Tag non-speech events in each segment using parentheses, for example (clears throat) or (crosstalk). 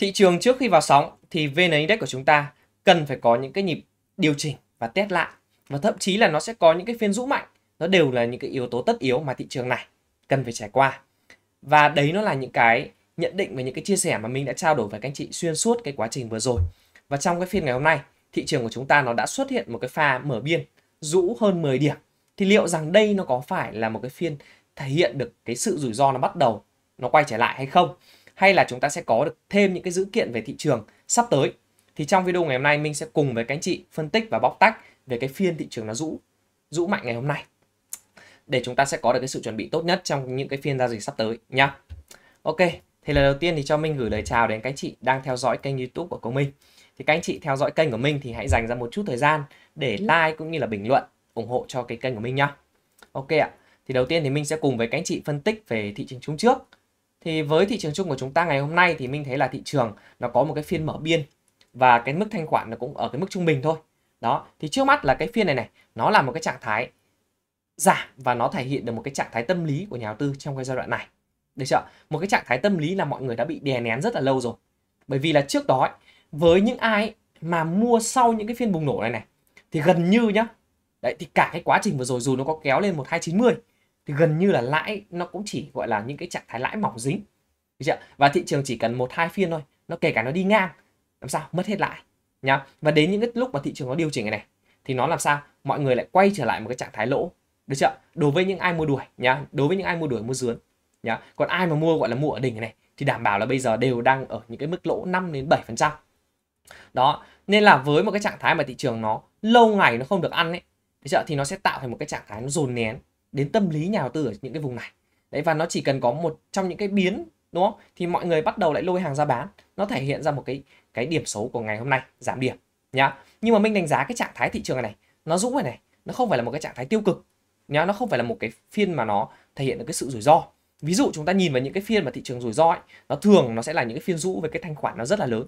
Thị trường trước khi vào sóng thì VN Index của chúng ta cần phải có những cái nhịp điều chỉnh và test lại và thậm chí là nó sẽ có những cái phiên rũ mạnh nó đều là những cái yếu tố tất yếu mà thị trường này cần phải trải qua và đấy nó là những cái nhận định và những cái chia sẻ mà mình đã trao đổi với các anh chị xuyên suốt cái quá trình vừa rồi và trong cái phiên ngày hôm nay thị trường của chúng ta nó đã xuất hiện một cái pha mở biên rũ hơn 10 điểm thì liệu rằng đây nó có phải là một cái phiên thể hiện được cái sự rủi ro nó bắt đầu nó quay trở lại hay không hay là chúng ta sẽ có được thêm những cái dữ kiện về thị trường sắp tới. Thì trong video ngày hôm nay mình sẽ cùng với các anh chị phân tích và bóc tách về cái phiên thị trường nó rũ rũ mạnh ngày hôm nay để chúng ta sẽ có được cái sự chuẩn bị tốt nhất trong những cái phiên giao dịch sắp tới nhá. Ok, thì lần đầu tiên thì cho mình gửi lời chào đến các anh chị đang theo dõi kênh YouTube của công Minh. Thì các anh chị theo dõi kênh của mình thì hãy dành ra một chút thời gian để like cũng như là bình luận ủng hộ cho cái kênh của mình nhá. Ok ạ. Thì đầu tiên thì mình sẽ cùng với các anh chị phân tích về thị trường chung trước thì với thị trường chung của chúng ta ngày hôm nay thì mình thấy là thị trường nó có một cái phiên mở biên và cái mức thanh khoản nó cũng ở cái mức trung bình thôi. Đó, thì trước mắt là cái phiên này này, nó là một cái trạng thái giảm và nó thể hiện được một cái trạng thái tâm lý của nhà đầu tư trong cái giai đoạn này. Được chưa? Một cái trạng thái tâm lý là mọi người đã bị đè nén rất là lâu rồi. Bởi vì là trước đó ấy, với những ai mà mua sau những cái phiên bùng nổ này này thì gần như nhá. Đấy thì cả cái quá trình vừa rồi dù nó có kéo lên một hai chín mươi thì gần như là lãi nó cũng chỉ gọi là những cái trạng thái lãi mỏng dính chưa? và thị trường chỉ cần một hai phiên thôi nó kể cả nó đi ngang làm sao mất hết lãi nhá và đến những cái lúc mà thị trường nó điều chỉnh này, này thì nó làm sao mọi người lại quay trở lại một cái trạng thái lỗ được chưa đối với những ai mua đuổi nhá đối với những ai mua đuổi mua dướn nhá còn ai mà mua gọi là mua ở đỉnh này thì đảm bảo là bây giờ đều đang ở những cái mức lỗ 5 đến 7 phần trăm đó nên là với một cái trạng thái mà thị trường nó lâu ngày nó không được ăn ấy thì nó sẽ tạo thành một cái trạng thái nó dồn nén đến tâm lý nhà đầu tư ở những cái vùng này đấy và nó chỉ cần có một trong những cái biến đúng không thì mọi người bắt đầu lại lôi hàng ra bán nó thể hiện ra một cái cái điểm xấu của ngày hôm nay giảm điểm nhá nhưng mà mình đánh giá cái trạng thái thị trường này nó dũng này này nó không phải là một cái trạng thái tiêu cực nhá nó không phải là một cái phiên mà nó thể hiện được cái sự rủi ro ví dụ chúng ta nhìn vào những cái phiên mà thị trường rủi ro ấy, nó thường nó sẽ là những cái phiên rũ với cái thanh khoản nó rất là lớn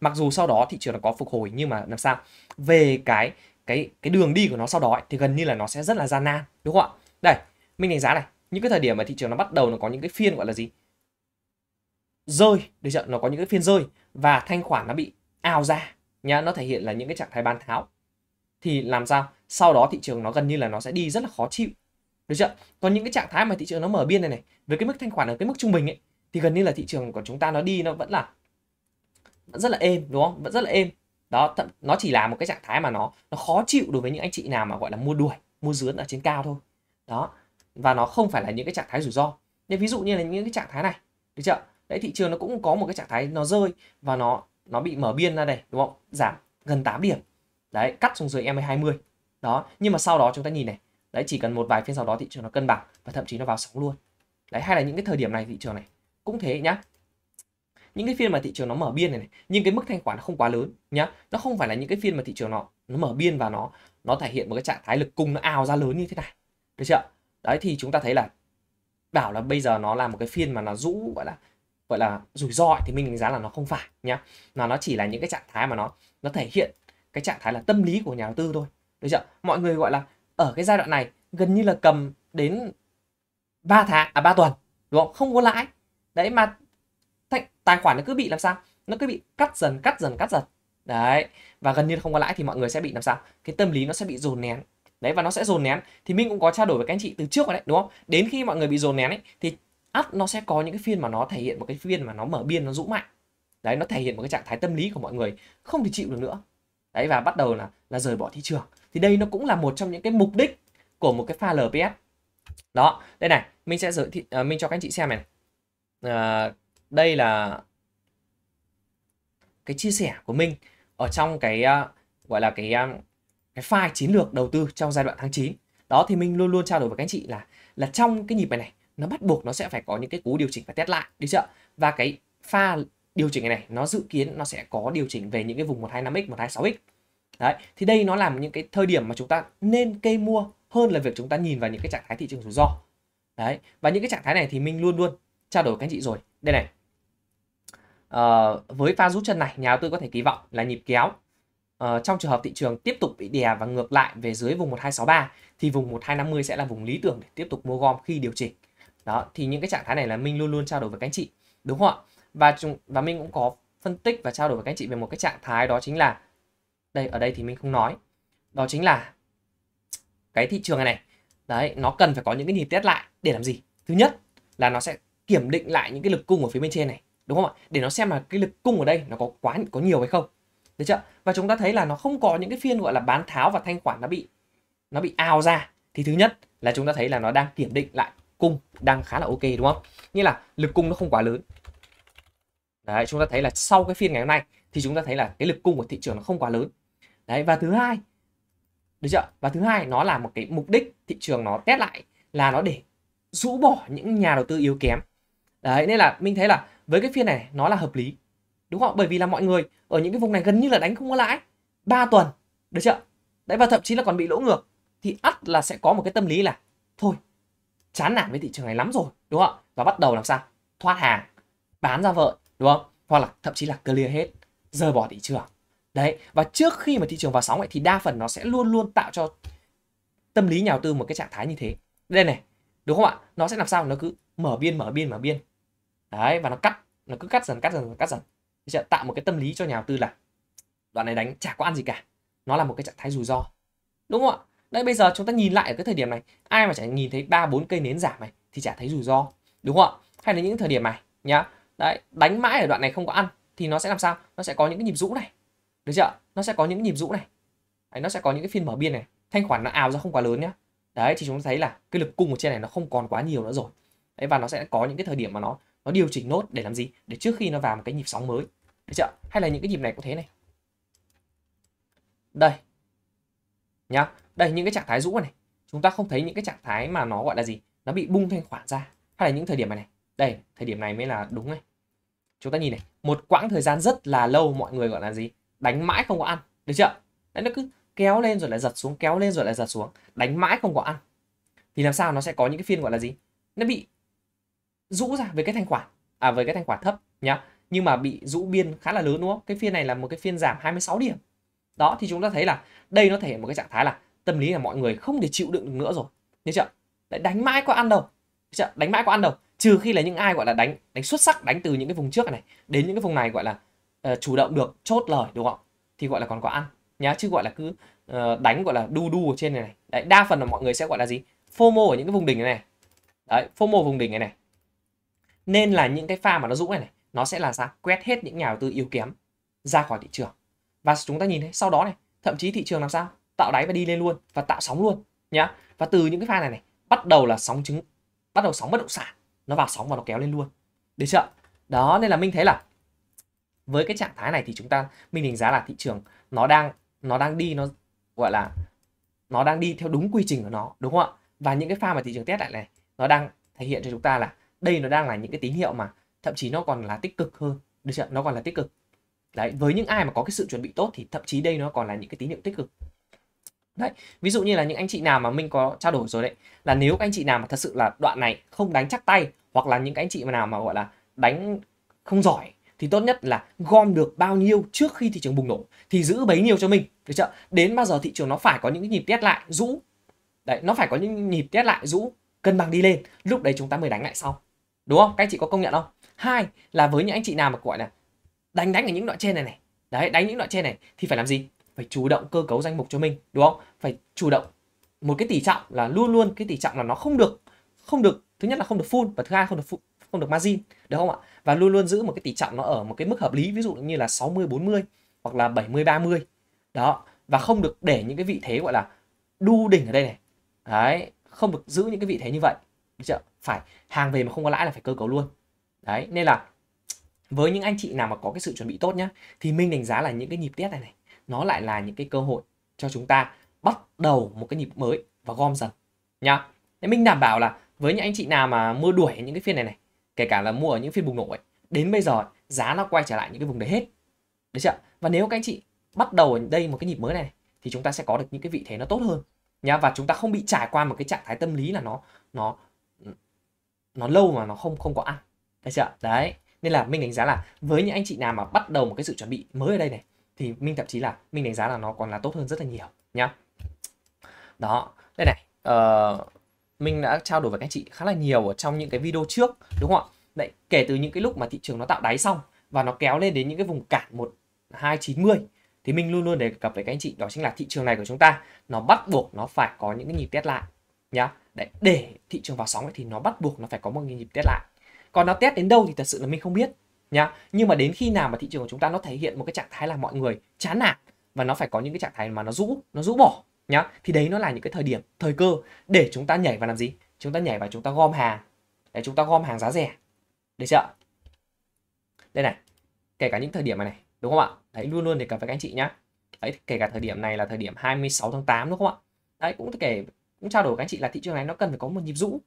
mặc dù sau đó thị trường nó có phục hồi nhưng mà làm sao về cái cái cái đường đi của nó sau đó ấy, thì gần như là nó sẽ rất là gian nan đúng không ạ đây mình đánh giá này những cái thời điểm mà thị trường nó bắt đầu nó có những cái phiên gọi là gì rơi được chưa nó có những cái phiên rơi và thanh khoản nó bị ao ra nhá nó thể hiện là những cái trạng thái bán tháo thì làm sao sau đó thị trường nó gần như là nó sẽ đi rất là khó chịu được chưa còn những cái trạng thái mà thị trường nó mở biên này này với cái mức thanh khoản ở cái mức trung bình ấy thì gần như là thị trường của chúng ta nó đi nó vẫn là vẫn rất là êm đúng không vẫn rất là êm đó nó chỉ là một cái trạng thái mà nó nó khó chịu đối với những anh chị nào mà gọi là mua đuổi mua dướn ở trên cao thôi đó và nó không phải là những cái trạng thái rủi ro nên ví dụ như là những cái trạng thái này được chưa đấy thị trường nó cũng có một cái trạng thái nó rơi và nó nó bị mở biên ra đây đúng không giảm gần 8 điểm đấy cắt xuống dưới em 20 đó nhưng mà sau đó chúng ta nhìn này đấy chỉ cần một vài phiên sau đó thị trường nó cân bằng và thậm chí nó vào sóng luôn đấy hay là những cái thời điểm này thị trường này cũng thế nhá những cái phiên mà thị trường nó mở biên này, này nhưng cái mức thanh khoản nó không quá lớn nhá nó không phải là những cái phiên mà thị trường nó nó mở biên và nó nó thể hiện một cái trạng thái lực cung nó ào ra lớn như thế này được chưa đấy thì chúng ta thấy là bảo là bây giờ nó là một cái phiên mà nó rũ gọi là gọi là rủi ro thì mình đánh giá là nó không phải nhá là nó chỉ là những cái trạng thái mà nó nó thể hiện cái trạng thái là tâm lý của nhà đầu tư thôi được chưa mọi người gọi là ở cái giai đoạn này gần như là cầm đến 3 tháng à 3 tuần đúng không không có lãi đấy mà tài khoản nó cứ bị làm sao nó cứ bị cắt dần cắt dần cắt dần đấy và gần như không có lãi thì mọi người sẽ bị làm sao cái tâm lý nó sẽ bị dồn nén đấy và nó sẽ dồn nén thì mình cũng có trao đổi với các anh chị từ trước rồi đấy đúng không đến khi mọi người bị dồn nén ấy thì ắt nó sẽ có những cái phiên mà nó thể hiện một cái phiên mà nó mở biên nó rũ mạnh đấy nó thể hiện một cái trạng thái tâm lý của mọi người không thể chịu được nữa đấy và bắt đầu là là rời bỏ thị trường thì đây nó cũng là một trong những cái mục đích của một cái pha lps đó đây này mình sẽ giới thiệu à, mình cho các anh chị xem này, này. À, đây là cái chia sẻ của mình ở trong cái uh, gọi là cái uh, cái file chiến lược đầu tư trong giai đoạn tháng 9 đó thì mình luôn luôn trao đổi với các anh chị là là trong cái nhịp này này nó bắt buộc nó sẽ phải có những cái cú điều chỉnh và test lại được chưa và cái pha điều chỉnh này này nó dự kiến nó sẽ có điều chỉnh về những cái vùng 125x 126x đấy thì đây nó làm những cái thời điểm mà chúng ta nên cây mua hơn là việc chúng ta nhìn vào những cái trạng thái thị trường rủi ro đấy và những cái trạng thái này thì mình luôn luôn trao đổi với các anh chị rồi đây này à, với pha rút chân này nhà đầu tư có thể kỳ vọng là nhịp kéo Ờ, trong trường hợp thị trường tiếp tục bị đè và ngược lại về dưới vùng 1263 thì vùng 1250 sẽ là vùng lý tưởng để tiếp tục mua gom khi điều chỉnh. Đó, thì những cái trạng thái này là mình luôn luôn trao đổi với các anh chị, đúng không ạ? Và chúng và mình cũng có phân tích và trao đổi với các anh chị về một cái trạng thái đó chính là đây ở đây thì mình không nói. Đó chính là cái thị trường này này. Đấy, nó cần phải có những cái nhịp test lại để làm gì? Thứ nhất là nó sẽ kiểm định lại những cái lực cung ở phía bên trên này, đúng không ạ? Để nó xem là cái lực cung ở đây nó có quá có nhiều hay không được chưa và chúng ta thấy là nó không có những cái phiên gọi là bán tháo và thanh khoản nó bị nó bị ao ra thì thứ nhất là chúng ta thấy là nó đang kiểm định lại cung đang khá là ok đúng không như là lực cung nó không quá lớn đấy chúng ta thấy là sau cái phiên ngày hôm nay thì chúng ta thấy là cái lực cung của thị trường nó không quá lớn đấy và thứ hai được chưa và thứ hai nó là một cái mục đích thị trường nó test lại là nó để rũ bỏ những nhà đầu tư yếu kém đấy nên là mình thấy là với cái phiên này nó là hợp lý đúng không bởi vì là mọi người ở những cái vùng này gần như là đánh không có lãi 3 tuần được chưa đấy và thậm chí là còn bị lỗ ngược thì ắt là sẽ có một cái tâm lý là thôi chán nản với thị trường này lắm rồi đúng không và bắt đầu làm sao thoát hàng bán ra vợ đúng không hoặc là thậm chí là clear hết rời bỏ thị trường đấy và trước khi mà thị trường vào sóng ấy thì đa phần nó sẽ luôn luôn tạo cho tâm lý nhà đầu tư một cái trạng thái như thế đây này đúng không ạ nó sẽ làm sao nó cứ mở biên mở biên mở biên đấy và nó cắt nó cứ cắt dần cắt dần cắt dần sẽ tạo một cái tâm lý cho nhà đầu tư là đoạn này đánh chả có ăn gì cả nó là một cái trạng thái rủi ro đúng không ạ đấy bây giờ chúng ta nhìn lại ở cái thời điểm này ai mà chả nhìn thấy ba bốn cây nến giảm này thì chả thấy rủi ro đúng không ạ hay là những thời điểm này nhá đấy đánh mãi ở đoạn này không có ăn thì nó sẽ làm sao nó sẽ có những cái nhịp rũ này được chưa nó sẽ có những nhịp rũ này đấy, nó sẽ có những cái phiên mở biên này thanh khoản nó ảo ra không quá lớn nhá đấy thì chúng ta thấy là cái lực cung ở trên này nó không còn quá nhiều nữa rồi đấy và nó sẽ có những cái thời điểm mà nó nó điều chỉnh nốt để làm gì để trước khi nó vào một cái nhịp sóng mới được chưa hay là những cái nhịp này cũng thế này đây nhá đây những cái trạng thái rũ này chúng ta không thấy những cái trạng thái mà nó gọi là gì nó bị bung thanh khoản ra hay là những thời điểm này này đây thời điểm này mới là đúng này chúng ta nhìn này một quãng thời gian rất là lâu mọi người gọi là gì đánh mãi không có ăn được chưa đấy nó cứ kéo lên rồi lại giật xuống kéo lên rồi lại giật xuống đánh mãi không có ăn thì làm sao nó sẽ có những cái phiên gọi là gì nó bị rũ ra với cái thanh khoản à với cái thanh khoản thấp nhá nhưng mà bị rũ biên khá là lớn đúng không cái phiên này là một cái phiên giảm 26 điểm đó thì chúng ta thấy là đây nó thể hiện một cái trạng thái là tâm lý là mọi người không thể chịu đựng được nữa rồi nhớ chưa lại đánh mãi có ăn đâu chưa? đánh mãi có ăn đâu trừ khi là những ai gọi là đánh đánh xuất sắc đánh từ những cái vùng trước này đến những cái vùng này gọi là uh, chủ động được chốt lời đúng không thì gọi là còn có ăn nhá chứ gọi là cứ uh, đánh gọi là đu đu ở trên này này đấy đa phần là mọi người sẽ gọi là gì fomo ở những cái vùng đỉnh này này đấy fomo vùng đỉnh này này nên là những cái pha mà nó dũng này này nó sẽ là sao quét hết những nhà đầu tư yếu kém ra khỏi thị trường và chúng ta nhìn thấy sau đó này thậm chí thị trường làm sao tạo đáy và đi lên luôn và tạo sóng luôn nhá và từ những cái pha này này bắt đầu là sóng chứng bắt đầu sóng bất động sản nó vào sóng và nó kéo lên luôn được chưa đó nên là mình thấy là với cái trạng thái này thì chúng ta mình đánh giá là thị trường nó đang nó đang đi nó gọi là nó đang đi theo đúng quy trình của nó đúng không ạ và những cái pha mà thị trường test lại này nó đang thể hiện cho chúng ta là đây nó đang là những cái tín hiệu mà thậm chí nó còn là tích cực hơn được chưa nó còn là tích cực đấy với những ai mà có cái sự chuẩn bị tốt thì thậm chí đây nó còn là những cái tín hiệu tích cực đấy ví dụ như là những anh chị nào mà mình có trao đổi rồi đấy là nếu anh chị nào mà thật sự là đoạn này không đánh chắc tay hoặc là những cái anh chị mà nào mà gọi là đánh không giỏi thì tốt nhất là gom được bao nhiêu trước khi thị trường bùng nổ thì giữ bấy nhiêu cho mình được chưa đến bao giờ thị trường nó phải có những cái nhịp test lại rũ đấy nó phải có những nhịp test lại rũ cân bằng đi lên lúc đấy chúng ta mới đánh lại sau đúng không các anh chị có công nhận không hai là với những anh chị nào mà gọi là đánh đánh ở những đoạn trên này này đấy đánh những đoạn trên này thì phải làm gì phải chủ động cơ cấu danh mục cho mình đúng không phải chủ động một cái tỷ trọng là luôn luôn cái tỷ trọng là nó không được không được thứ nhất là không được full và thứ hai không được full, không được margin được không ạ và luôn luôn giữ một cái tỷ trọng nó ở một cái mức hợp lý ví dụ như là 60 40 hoặc là 70 30 đó và không được để những cái vị thế gọi là đu đỉnh ở đây này đấy không được giữ những cái vị thế như vậy được chưa phải hàng về mà không có lãi là phải cơ cấu luôn đấy nên là với những anh chị nào mà có cái sự chuẩn bị tốt nhá thì mình đánh giá là những cái nhịp test này này nó lại là những cái cơ hội cho chúng ta bắt đầu một cái nhịp mới và gom dần nhá nên mình đảm bảo là với những anh chị nào mà mua đuổi những cái phiên này này kể cả là mua ở những phiên bùng nổ ấy đến bây giờ giá nó quay trở lại những cái vùng đấy hết được chưa và nếu các anh chị bắt đầu ở đây một cái nhịp mới này thì chúng ta sẽ có được những cái vị thế nó tốt hơn nhá và chúng ta không bị trải qua một cái trạng thái tâm lý là nó nó nó lâu mà nó không không có ăn thấy chưa đấy nên là mình đánh giá là với những anh chị nào mà bắt đầu một cái sự chuẩn bị mới ở đây này thì mình thậm chí là mình đánh giá là nó còn là tốt hơn rất là nhiều nhá đó đây này uh, ờ, mình đã trao đổi với các chị khá là nhiều ở trong những cái video trước đúng không ạ đấy kể từ những cái lúc mà thị trường nó tạo đáy xong và nó kéo lên đến những cái vùng cản một hai chín mươi thì mình luôn luôn đề cập với các anh chị đó chính là thị trường này của chúng ta nó bắt buộc nó phải có những cái nhịp test lại nhá Đấy, để thị trường vào sóng ấy, thì nó bắt buộc nó phải có một nhịp test lại còn nó test đến đâu thì thật sự là mình không biết nhá nhưng mà đến khi nào mà thị trường của chúng ta nó thể hiện một cái trạng thái là mọi người chán nản và nó phải có những cái trạng thái mà nó rũ nó rũ bỏ nhá thì đấy nó là những cái thời điểm thời cơ để chúng ta nhảy vào làm gì chúng ta nhảy vào chúng ta gom hàng để chúng ta gom hàng giá rẻ được chưa đây này kể cả những thời điểm này này đúng không ạ đấy luôn luôn để cả với các anh chị nhá đấy kể cả thời điểm này là thời điểm 26 tháng 8 đúng không ạ đấy cũng kể cũng trao đổi với các anh chị là thị trường này nó cần phải có một nhịp rũ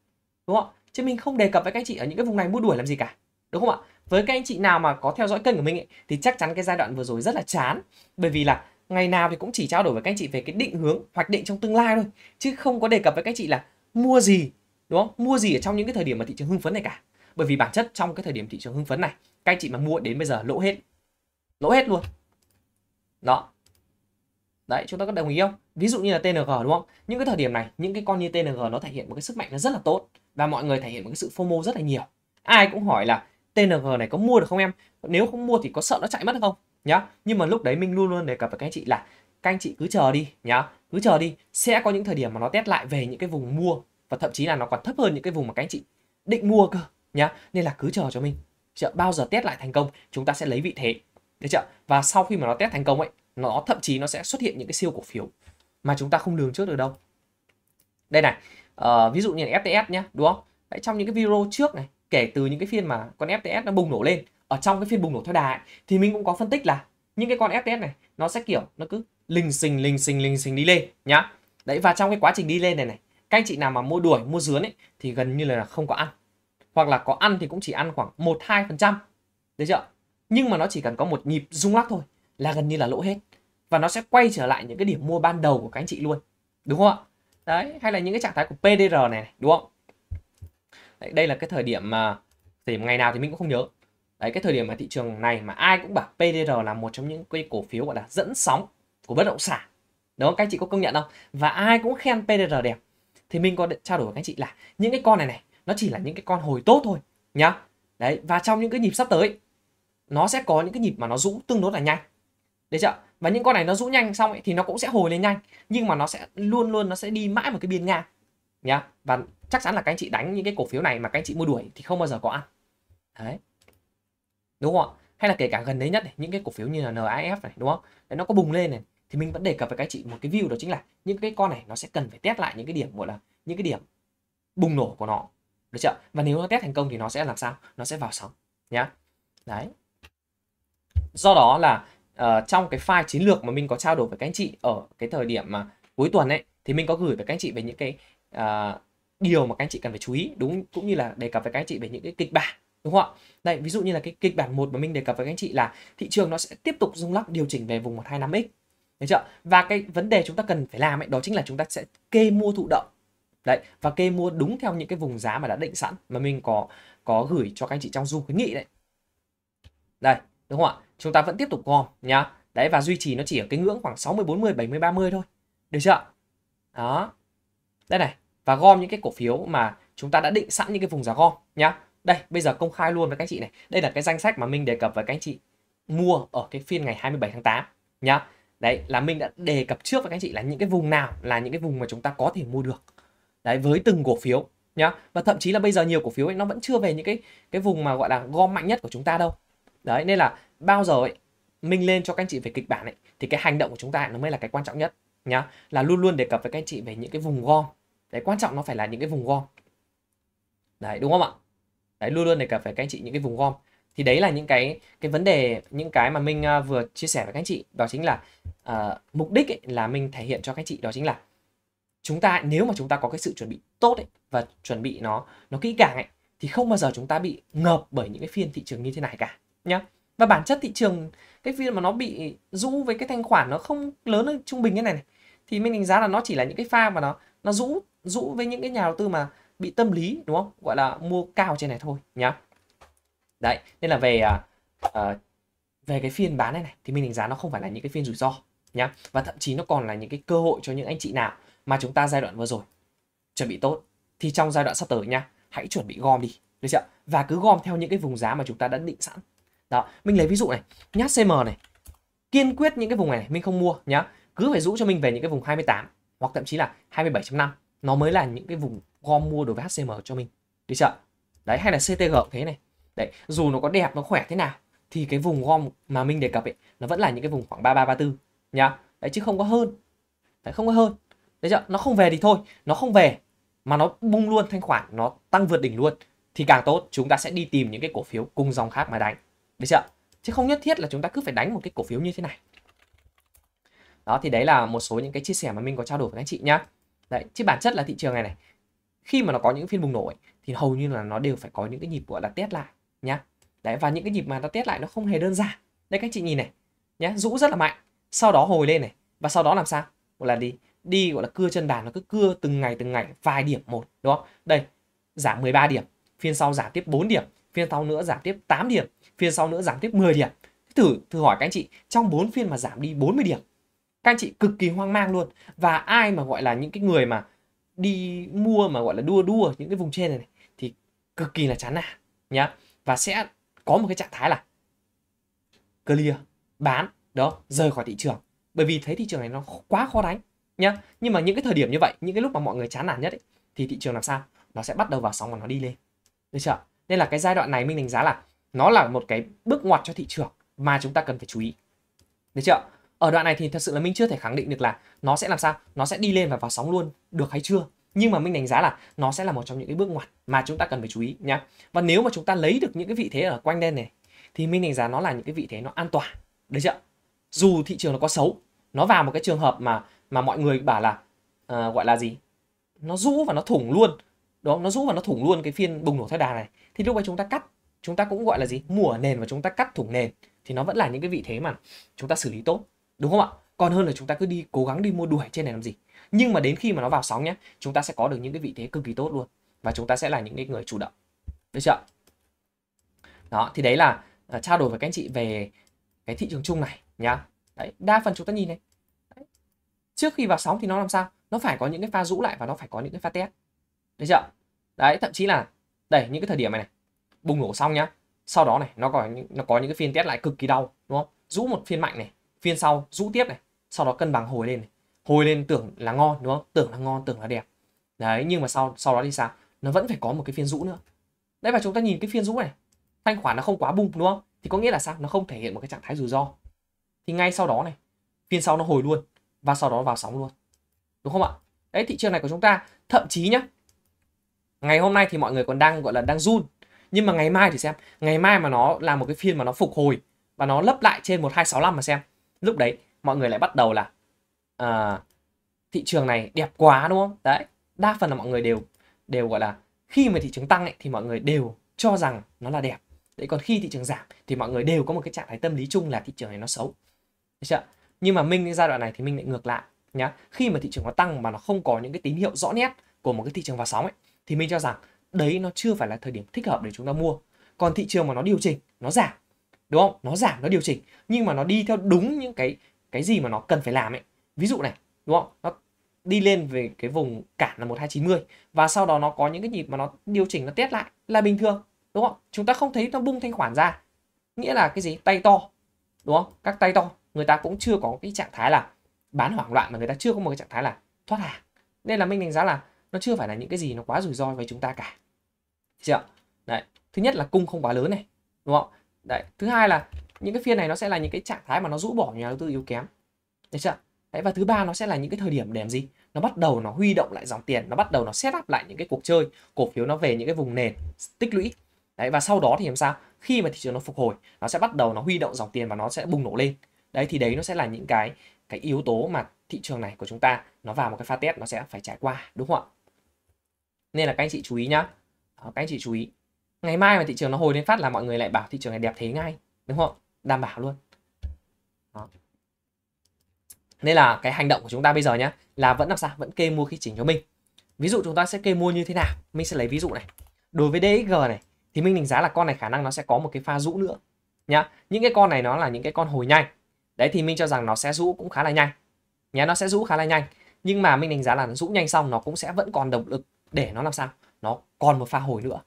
đúng không ạ chứ mình không đề cập với các anh chị ở những cái vùng này mua đuổi làm gì cả đúng không ạ với các anh chị nào mà có theo dõi kênh của mình ấy, thì chắc chắn cái giai đoạn vừa rồi rất là chán bởi vì là ngày nào thì cũng chỉ trao đổi với các anh chị về cái định hướng hoạch định trong tương lai thôi chứ không có đề cập với các anh chị là mua gì đúng không mua gì ở trong những cái thời điểm mà thị trường hưng phấn này cả bởi vì bản chất trong cái thời điểm thị trường hưng phấn này các anh chị mà mua đến bây giờ lỗ hết lỗ hết luôn đó Đấy, chúng ta có đồng ý không? Ví dụ như là TNG đúng không? Những cái thời điểm này, những cái con như TNG nó thể hiện một cái sức mạnh nó rất là tốt và mọi người thể hiện một cái sự FOMO rất là nhiều. Ai cũng hỏi là TNG này có mua được không em? Nếu không mua thì có sợ nó chạy mất không? Nhá. Nhưng mà lúc đấy mình luôn luôn đề cập với các anh chị là các anh chị cứ chờ đi nhá, cứ chờ đi, sẽ có những thời điểm mà nó test lại về những cái vùng mua và thậm chí là nó còn thấp hơn những cái vùng mà các anh chị định mua cơ nhá. Nên là cứ chờ cho mình. Chợ bao giờ test lại thành công, chúng ta sẽ lấy vị thế. Được chưa? Và sau khi mà nó test thành công ấy nó thậm chí nó sẽ xuất hiện những cái siêu cổ phiếu mà chúng ta không lường trước được đâu đây này uh, ví dụ như là FTS nhé đúng không Đấy, trong những cái video trước này kể từ những cái phiên mà con FTS nó bùng nổ lên ở trong cái phiên bùng nổ theo đà ấy, thì mình cũng có phân tích là những cái con FTS này nó sẽ kiểu nó cứ lình xình lình xình lình xình đi lên nhá đấy và trong cái quá trình đi lên này này các anh chị nào mà mua đuổi mua dướn ấy thì gần như là không có ăn hoặc là có ăn thì cũng chỉ ăn khoảng một hai phần trăm đấy chưa nhưng mà nó chỉ cần có một nhịp rung lắc thôi là gần như là lỗ hết và nó sẽ quay trở lại những cái điểm mua ban đầu của các anh chị luôn đúng không ạ đấy hay là những cái trạng thái của PDR này, này đúng không đấy, đây là cái thời điểm mà thời điểm ngày nào thì mình cũng không nhớ đấy cái thời điểm mà thị trường này mà ai cũng bảo PDR là một trong những cái cổ phiếu gọi là dẫn sóng của bất động sản đúng không các anh chị có công nhận không và ai cũng khen PDR đẹp thì mình có trao đổi với các anh chị là những cái con này này nó chỉ là những cái con hồi tốt thôi nhá đấy và trong những cái nhịp sắp tới nó sẽ có những cái nhịp mà nó rũ tương đối là nhanh Đấy chưa? Và những con này nó rũ nhanh xong ấy, thì nó cũng sẽ hồi lên nhanh nhưng mà nó sẽ luôn luôn nó sẽ đi mãi một cái biên ngang nhá. Và chắc chắn là các anh chị đánh những cái cổ phiếu này mà các anh chị mua đuổi thì không bao giờ có ăn. Đấy. Đúng không ạ? Hay là kể cả gần đấy nhất này, những cái cổ phiếu như là nif này đúng không? để nó có bùng lên này thì mình vẫn đề cập với các anh chị một cái view đó chính là những cái con này nó sẽ cần phải test lại những cái điểm gọi là những cái điểm bùng nổ của nó được chưa và nếu nó test thành công thì nó sẽ làm sao nó sẽ vào sóng nhá đấy do đó là uh, trong cái file chiến lược mà mình có trao đổi với các anh chị ở cái thời điểm mà cuối tuần ấy thì mình có gửi với các anh chị về những cái uh, điều mà các anh chị cần phải chú ý đúng cũng như là đề cập với các anh chị về những cái kịch bản đúng không ạ? Đây ví dụ như là cái kịch bản một mà mình đề cập với các anh chị là thị trường nó sẽ tiếp tục rung lắc điều chỉnh về vùng 125x. Đấy chưa? Và cái vấn đề chúng ta cần phải làm ấy đó chính là chúng ta sẽ kê mua thụ động. Đấy, và kê mua đúng theo những cái vùng giá mà đã định sẵn mà mình có có gửi cho các anh chị trong Zoom khuyến nghị đấy. Đây, đúng không ạ? chúng ta vẫn tiếp tục gom nhá đấy và duy trì nó chỉ ở cái ngưỡng khoảng 60 40 70 30 thôi được chưa đó đây này và gom những cái cổ phiếu mà chúng ta đã định sẵn những cái vùng giá gom nhá đây bây giờ công khai luôn với các anh chị này đây là cái danh sách mà mình đề cập với các anh chị mua ở cái phiên ngày 27 tháng 8 nhá đấy là mình đã đề cập trước với các anh chị là những cái vùng nào là những cái vùng mà chúng ta có thể mua được đấy với từng cổ phiếu nhá và thậm chí là bây giờ nhiều cổ phiếu ấy nó vẫn chưa về những cái cái vùng mà gọi là gom mạnh nhất của chúng ta đâu đấy nên là bao giờ ấy minh lên cho các anh chị về kịch bản ấy thì cái hành động của chúng ta nó mới là cái quan trọng nhất nhá là luôn luôn đề cập với các anh chị về những cái vùng gom đấy quan trọng nó phải là những cái vùng gom đấy đúng không ạ đấy luôn luôn đề cập với các anh chị những cái vùng gom thì đấy là những cái cái vấn đề những cái mà mình à, vừa chia sẻ với các anh chị đó chính là uh, mục đích ấy, là mình thể hiện cho các anh chị đó chính là chúng ta nếu mà chúng ta có cái sự chuẩn bị tốt ấy, và chuẩn bị nó nó kỹ càng ấy thì không bao giờ chúng ta bị ngợp bởi những cái phiên thị trường như thế này cả nhá và bản chất thị trường cái phiên mà nó bị rũ với cái thanh khoản nó không lớn hơn trung bình như này này thì mình đánh giá là nó chỉ là những cái pha mà nó nó rũ rũ với những cái nhà đầu tư mà bị tâm lý đúng không gọi là mua cao trên này thôi nhá đấy nên là về uh, về cái phiên bán này này thì mình đánh giá nó không phải là những cái phiên rủi ro nhá và thậm chí nó còn là những cái cơ hội cho những anh chị nào mà chúng ta giai đoạn vừa rồi chuẩn bị tốt thì trong giai đoạn sắp tới nha hãy chuẩn bị gom đi được chưa và cứ gom theo những cái vùng giá mà chúng ta đã định sẵn đó mình lấy ví dụ này nhát cm này kiên quyết những cái vùng này, này mình không mua nhá cứ phải rũ cho mình về những cái vùng 28 hoặc thậm chí là 27.5 nó mới là những cái vùng gom mua đối với HCM cho mình được chưa đấy hay là CTG thế này đấy dù nó có đẹp nó khỏe thế nào thì cái vùng gom mà mình đề cập ấy nó vẫn là những cái vùng khoảng 3334 nhá đấy chứ không có hơn đấy không có hơn đấy chưa nó không về thì thôi nó không về mà nó bung luôn thanh khoản nó tăng vượt đỉnh luôn thì càng tốt chúng ta sẽ đi tìm những cái cổ phiếu cùng dòng khác mà đánh được chưa? Chứ không nhất thiết là chúng ta cứ phải đánh một cái cổ phiếu như thế này. Đó thì đấy là một số những cái chia sẻ mà mình có trao đổi với anh chị nhá. Đấy, chứ bản chất là thị trường này này khi mà nó có những phiên bùng nổ ấy, thì hầu như là nó đều phải có những cái nhịp gọi là test lại nhá. Đấy và những cái nhịp mà nó test lại nó không hề đơn giản. Đây các chị nhìn này nhá, rũ rất là mạnh, sau đó hồi lên này và sau đó làm sao? Gọi là đi đi gọi là cưa chân đàn nó cứ cưa từng ngày từng ngày vài điểm một đúng không? Đây, giảm 13 điểm, phiên sau giảm tiếp 4 điểm, phiên sau nữa giảm tiếp 8 điểm phiên sau nữa giảm tiếp 10 điểm thử thử hỏi các anh chị trong 4 phiên mà giảm đi 40 điểm các anh chị cực kỳ hoang mang luôn và ai mà gọi là những cái người mà đi mua mà gọi là đua đua những cái vùng trên này, này thì cực kỳ là chán nản nhá và sẽ có một cái trạng thái là clear bán đó rời khỏi thị trường bởi vì thấy thị trường này nó quá khó đánh nhá nhưng mà những cái thời điểm như vậy những cái lúc mà mọi người chán nản nhất ấy, thì thị trường làm sao nó sẽ bắt đầu vào sóng và nó đi lên được chưa nên là cái giai đoạn này mình đánh giá là nó là một cái bước ngoặt cho thị trường mà chúng ta cần phải chú ý được chưa ở đoạn này thì thật sự là mình chưa thể khẳng định được là nó sẽ làm sao nó sẽ đi lên và vào sóng luôn được hay chưa nhưng mà mình đánh giá là nó sẽ là một trong những cái bước ngoặt mà chúng ta cần phải chú ý nhé. và nếu mà chúng ta lấy được những cái vị thế ở quanh đen này thì mình đánh giá nó là những cái vị thế nó an toàn được chưa dù thị trường nó có xấu nó vào một cái trường hợp mà mà mọi người bảo là uh, gọi là gì nó rũ và nó thủng luôn đó nó rũ và nó thủng luôn cái phiên bùng nổ theo đà này thì lúc ấy chúng ta cắt chúng ta cũng gọi là gì mùa nền và chúng ta cắt thủng nền thì nó vẫn là những cái vị thế mà chúng ta xử lý tốt đúng không ạ còn hơn là chúng ta cứ đi cố gắng đi mua đuổi trên này làm gì nhưng mà đến khi mà nó vào sóng nhé chúng ta sẽ có được những cái vị thế cực kỳ tốt luôn và chúng ta sẽ là những cái người chủ động được chưa đó thì đấy là à, trao đổi với các anh chị về cái thị trường chung này nhá đấy đa phần chúng ta nhìn này đấy. trước khi vào sóng thì nó làm sao nó phải có những cái pha rũ lại và nó phải có những cái pha test được chưa đấy thậm chí là đây những cái thời điểm này này bùng nổ xong nhá sau đó này nó có những nó có những cái phiên test lại cực kỳ đau đúng không rũ một phiên mạnh này phiên sau rũ tiếp này sau đó cân bằng hồi lên này. hồi lên tưởng là ngon đúng không tưởng là ngon tưởng là đẹp đấy nhưng mà sau sau đó thì sao nó vẫn phải có một cái phiên rũ nữa đấy và chúng ta nhìn cái phiên rũ này thanh khoản nó không quá bùng đúng không thì có nghĩa là sao nó không thể hiện một cái trạng thái rủi ro thì ngay sau đó này phiên sau nó hồi luôn và sau đó vào sóng luôn đúng không ạ đấy thị trường này của chúng ta thậm chí nhá ngày hôm nay thì mọi người còn đang gọi là đang run nhưng mà ngày mai thì xem ngày mai mà nó là một cái phiên mà nó phục hồi và nó lấp lại trên 1265 mà xem lúc đấy mọi người lại bắt đầu là à, thị trường này đẹp quá đúng không đấy đa phần là mọi người đều đều gọi là khi mà thị trường tăng ấy, thì mọi người đều cho rằng nó là đẹp đấy còn khi thị trường giảm thì mọi người đều có một cái trạng thái tâm lý chung là thị trường này nó xấu được chưa nhưng mà minh giai đoạn này thì mình lại ngược lại nhá khi mà thị trường nó tăng mà nó không có những cái tín hiệu rõ nét của một cái thị trường vào sóng ấy thì mình cho rằng đấy nó chưa phải là thời điểm thích hợp để chúng ta mua còn thị trường mà nó điều chỉnh nó giảm đúng không nó giảm nó điều chỉnh nhưng mà nó đi theo đúng những cái cái gì mà nó cần phải làm ấy ví dụ này đúng không nó đi lên về cái vùng cản là 1290 và sau đó nó có những cái nhịp mà nó điều chỉnh nó test lại là bình thường đúng không chúng ta không thấy nó bung thanh khoản ra nghĩa là cái gì tay to đúng không các tay to người ta cũng chưa có cái trạng thái là bán hoảng loạn mà người ta chưa có một cái trạng thái là thoát hàng nên là mình đánh giá là nó chưa phải là những cái gì nó quá rủi ro với chúng ta cả chưa? Đấy, thứ nhất là cung không quá lớn này, đúng không? Đấy, thứ hai là những cái phiên này nó sẽ là những cái trạng thái mà nó rũ bỏ nhà đầu tư yếu kém. Được chưa? Đấy và thứ ba nó sẽ là những cái thời điểm điểm gì? Nó bắt đầu nó huy động lại dòng tiền, nó bắt đầu nó set up lại những cái cuộc chơi, cổ phiếu nó về những cái vùng nền tích lũy. Đấy và sau đó thì làm sao? Khi mà thị trường nó phục hồi, nó sẽ bắt đầu nó huy động dòng tiền và nó sẽ bùng nổ lên. Đấy thì đấy nó sẽ là những cái cái yếu tố mà thị trường này của chúng ta nó vào một cái pha test nó sẽ phải trải qua đúng không ạ? Nên là các anh chị chú ý nhá. Ờ, các anh chị chú ý ngày mai mà thị trường nó hồi lên phát là mọi người lại bảo thị trường này đẹp thế ngay đúng không đảm bảo luôn Đó. nên là cái hành động của chúng ta bây giờ nhé là vẫn làm sao vẫn kê mua khi chỉnh cho mình ví dụ chúng ta sẽ kê mua như thế nào mình sẽ lấy ví dụ này đối với DXG này thì mình đánh giá là con này khả năng nó sẽ có một cái pha rũ nữa nhá những cái con này nó là những cái con hồi nhanh đấy thì mình cho rằng nó sẽ rũ cũng khá là nhanh nhá nó sẽ rũ khá là nhanh nhưng mà mình đánh giá là nó rũ nhanh xong nó cũng sẽ vẫn còn động lực để nó làm sao nó còn một pha hồi nữa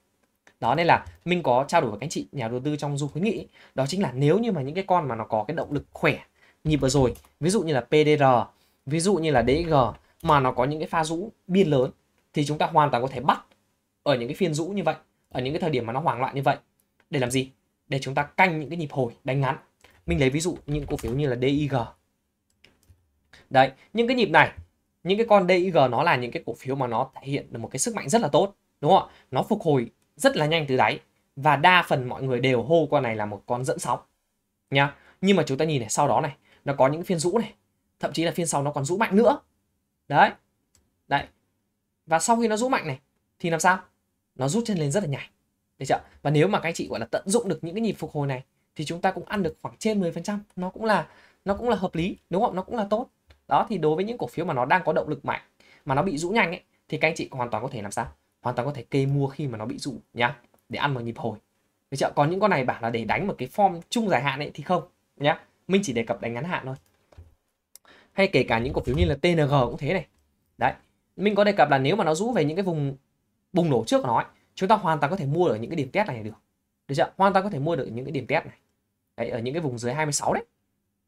đó nên là mình có trao đổi với các anh chị nhà đầu tư trong du khuyến nghị đó chính là nếu như mà những cái con mà nó có cái động lực khỏe nhịp vừa rồi ví dụ như là PDR ví dụ như là DG mà nó có những cái pha rũ biên lớn thì chúng ta hoàn toàn có thể bắt ở những cái phiên rũ như vậy ở những cái thời điểm mà nó hoảng loạn như vậy để làm gì để chúng ta canh những cái nhịp hồi đánh ngắn mình lấy ví dụ những cổ phiếu như là DIG đấy những cái nhịp này những cái con DIG nó là những cái cổ phiếu mà nó thể hiện được một cái sức mạnh rất là tốt đúng không ạ nó phục hồi rất là nhanh từ đáy và đa phần mọi người đều hô con này là một con dẫn sóng nhá nhưng mà chúng ta nhìn này sau đó này nó có những phiên rũ này thậm chí là phiên sau nó còn rũ mạnh nữa đấy đấy và sau khi nó rũ mạnh này thì làm sao nó rút chân lên rất là nhảy, được chưa và nếu mà các anh chị gọi là tận dụng được những cái nhịp phục hồi này thì chúng ta cũng ăn được khoảng trên 10% nó cũng là nó cũng là hợp lý đúng không nó cũng là tốt đó thì đối với những cổ phiếu mà nó đang có động lực mạnh mà nó bị rũ nhanh ấy thì các anh chị hoàn toàn có thể làm sao hoàn toàn có thể kê mua khi mà nó bị dụ nhá để ăn một nhịp hồi được chưa còn những con này bảo là để đánh một cái form chung dài hạn ấy thì không nhá mình chỉ đề cập đánh ngắn hạn thôi hay kể cả những cổ phiếu như là TNG cũng thế này đấy mình có đề cập là nếu mà nó rũ về những cái vùng bùng nổ trước của nó ấy, chúng ta hoàn toàn có thể mua ở những cái điểm test này được được chưa hoàn toàn có thể mua được những cái điểm test này đấy, ở những cái vùng dưới 26 đấy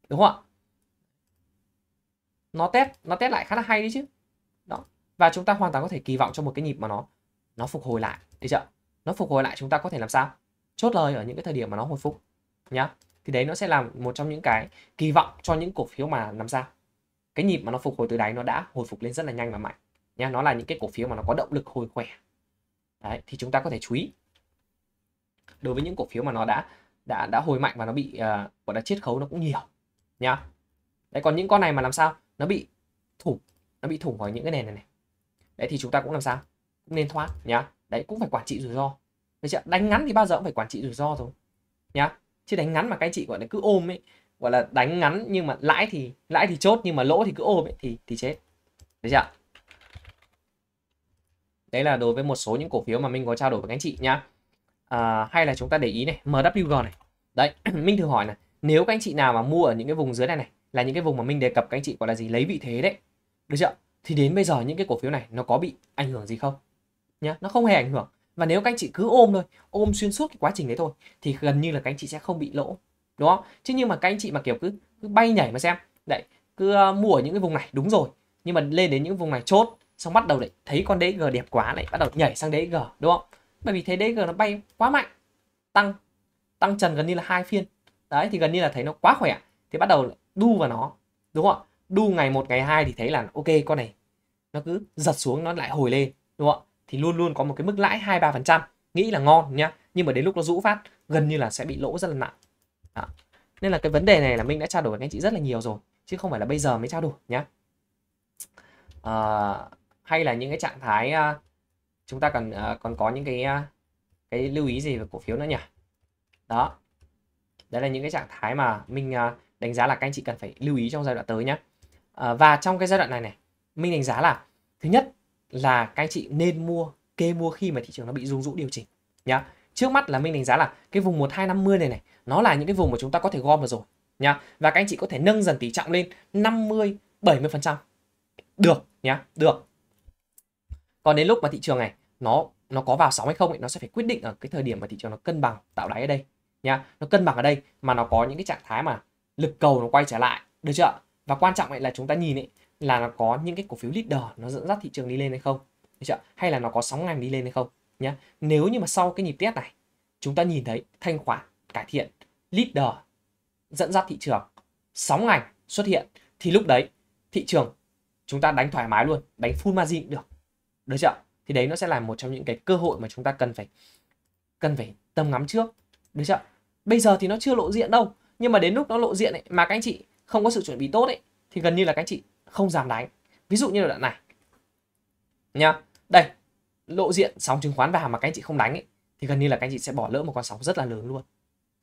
đúng không ạ nó test nó test lại khá là hay đấy chứ đó và chúng ta hoàn toàn có thể kỳ vọng cho một cái nhịp mà nó nó phục hồi lại được chưa nó phục hồi lại chúng ta có thể làm sao chốt lời ở những cái thời điểm mà nó hồi phục nhá thì đấy nó sẽ làm một trong những cái kỳ vọng cho những cổ phiếu mà làm sao cái nhịp mà nó phục hồi từ đáy nó đã hồi phục lên rất là nhanh và mạnh nhá. nó là những cái cổ phiếu mà nó có động lực hồi khỏe đấy thì chúng ta có thể chú ý đối với những cổ phiếu mà nó đã đã đã hồi mạnh và nó bị uh, gọi là chiết khấu nó cũng nhiều nhá đấy còn những con này mà làm sao nó bị thủng nó bị thủng vào những cái nền này này đấy thì chúng ta cũng làm sao nên thoát nhá đấy cũng phải quản trị rủi ro được chưa đánh ngắn thì bao giờ cũng phải quản trị rủi ro thôi nhá chứ đánh ngắn mà các anh chị gọi là cứ ôm ấy gọi là đánh ngắn nhưng mà lãi thì lãi thì chốt nhưng mà lỗ thì cứ ôm ấy thì thì chết được chưa đấy là đối với một số những cổ phiếu mà mình có trao đổi với các anh chị nhá à, hay là chúng ta để ý này MWG này đấy (clears throat) mình thử hỏi này nếu các anh chị nào mà mua ở những cái vùng dưới này này là những cái vùng mà mình đề cập các anh chị gọi là gì lấy vị thế đấy được chưa thì đến bây giờ những cái cổ phiếu này nó có bị ảnh hưởng gì không nhá nó không hề ảnh hưởng và nếu các anh chị cứ ôm thôi ôm xuyên suốt cái quá trình đấy thôi thì gần như là các anh chị sẽ không bị lỗ đúng không chứ nhưng mà các anh chị mà kiểu cứ cứ bay nhảy mà xem đấy cứ ờ, mua ở những cái vùng này đúng rồi nhưng mà lên đến những vùng này chốt xong bắt đầu lại thấy con đấy g đẹp quá lại bắt đầu nhảy sang đấy g, đúng không bởi vì thấy g nó bay quá mạnh tăng tăng trần gần như là hai phiên đấy thì gần như là thấy nó quá khỏe thì bắt đầu đu vào nó đúng không đu ngày một ngày hai thì thấy là ok con này nó cứ giật xuống nó lại hồi lên đúng không thì luôn luôn có một cái mức lãi 2 3% nghĩ là ngon nhá nhưng mà đến lúc nó rũ phát gần như là sẽ bị lỗ rất là nặng đó. nên là cái vấn đề này là mình đã trao đổi với anh chị rất là nhiều rồi chứ không phải là bây giờ mới trao đổi nhá à, hay là những cái trạng thái uh, chúng ta cần uh, à, còn có những cái uh, cái lưu ý gì về cổ phiếu nữa nhỉ đó đấy là những cái trạng thái mà mình đánh giá là các anh chị cần phải lưu ý trong giai đoạn tới nhé à, ờ, và trong cái giai đoạn này này mình đánh giá là thứ nhất là các anh chị nên mua kê mua khi mà thị trường nó bị rung rũ điều chỉnh nhá trước mắt là mình đánh giá là cái vùng 1250 này này nó là những cái vùng mà chúng ta có thể gom được rồi nhá và các anh chị có thể nâng dần tỷ trọng lên 50 70 phần trăm được nhá được còn đến lúc mà thị trường này nó nó có vào sóng hay không ấy, nó sẽ phải quyết định ở cái thời điểm mà thị trường nó cân bằng tạo đáy ở đây nhá nó cân bằng ở đây mà nó có những cái trạng thái mà lực cầu nó quay trở lại được chưa và quan trọng ấy là chúng ta nhìn ấy là nó có những cái cổ phiếu leader nó dẫn dắt thị trường đi lên hay không được chưa? hay là nó có sóng ngành đi lên hay không nhá nếu như mà sau cái nhịp test này chúng ta nhìn thấy thanh khoản cải thiện leader dẫn dắt thị trường sóng ngành xuất hiện thì lúc đấy thị trường chúng ta đánh thoải mái luôn đánh full margin cũng được được chưa thì đấy nó sẽ là một trong những cái cơ hội mà chúng ta cần phải cần phải tầm ngắm trước được chưa bây giờ thì nó chưa lộ diện đâu nhưng mà đến lúc nó lộ diện ấy, mà các anh chị không có sự chuẩn bị tốt ấy thì gần như là các anh chị không dám đánh ví dụ như là đoạn này nhá đây lộ diện sóng chứng khoán vào mà các anh chị không đánh ấy, thì gần như là các anh chị sẽ bỏ lỡ một con sóng rất là lớn luôn